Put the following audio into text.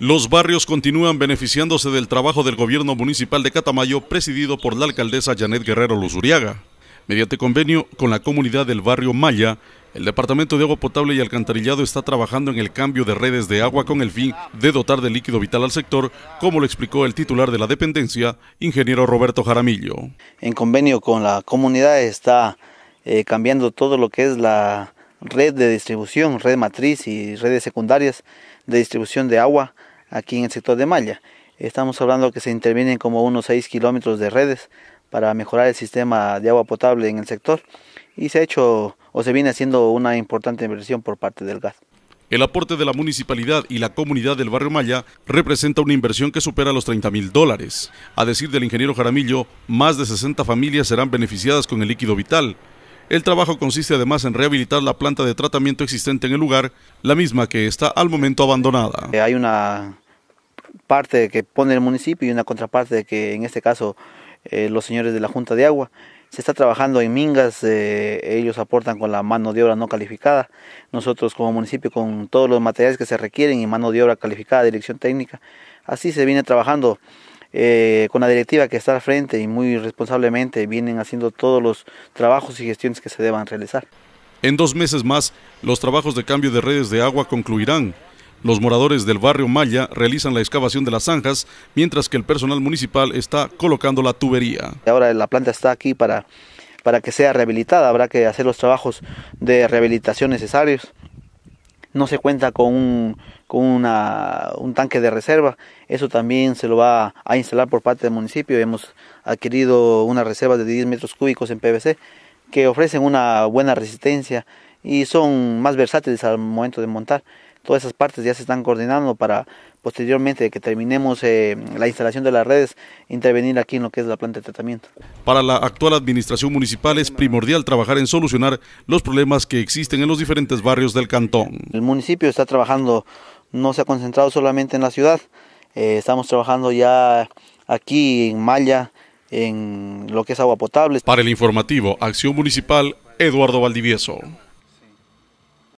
Los barrios continúan beneficiándose del trabajo del gobierno municipal de Catamayo, presidido por la alcaldesa Janet Guerrero Luzuriaga. Mediante convenio con la comunidad del barrio Maya, el Departamento de Agua Potable y Alcantarillado está trabajando en el cambio de redes de agua con el fin de dotar de líquido vital al sector, como lo explicó el titular de la dependencia, ingeniero Roberto Jaramillo. En convenio con la comunidad está eh, cambiando todo lo que es la red de distribución, red matriz y redes secundarias de distribución de agua aquí en el sector de Malla. Estamos hablando que se intervienen como unos 6 kilómetros de redes para mejorar el sistema de agua potable en el sector y se ha hecho o se viene haciendo una importante inversión por parte del gas. El aporte de la municipalidad y la comunidad del barrio Maya representa una inversión que supera los 30 mil dólares. A decir del ingeniero Jaramillo, más de 60 familias serán beneficiadas con el líquido vital. El trabajo consiste además en rehabilitar la planta de tratamiento existente en el lugar, la misma que está al momento abandonada. Eh, hay una parte que pone el municipio y una contraparte que en este caso eh, los señores de la Junta de Agua. Se está trabajando en mingas, eh, ellos aportan con la mano de obra no calificada. Nosotros como municipio con todos los materiales que se requieren y mano de obra calificada, dirección técnica. Así se viene trabajando eh, con la directiva que está al frente y muy responsablemente vienen haciendo todos los trabajos y gestiones que se deban realizar. En dos meses más, los trabajos de cambio de redes de agua concluirán. Los moradores del barrio Maya realizan la excavación de las zanjas, mientras que el personal municipal está colocando la tubería. Ahora la planta está aquí para, para que sea rehabilitada, habrá que hacer los trabajos de rehabilitación necesarios no se cuenta con un, con una, un tanque de reserva. Eso también se lo va a instalar por parte del municipio. Hemos adquirido una reserva de 10 metros cúbicos en PVC que ofrecen una buena resistencia y son más versátiles al momento de montar todas esas partes ya se están coordinando para posteriormente que terminemos eh, la instalación de las redes, intervenir aquí en lo que es la planta de tratamiento. Para la actual administración municipal es primordial trabajar en solucionar los problemas que existen en los diferentes barrios del cantón. El municipio está trabajando, no se ha concentrado solamente en la ciudad, eh, estamos trabajando ya aquí en Malla, en lo que es agua potable. Para el informativo, Acción Municipal, Eduardo Valdivieso.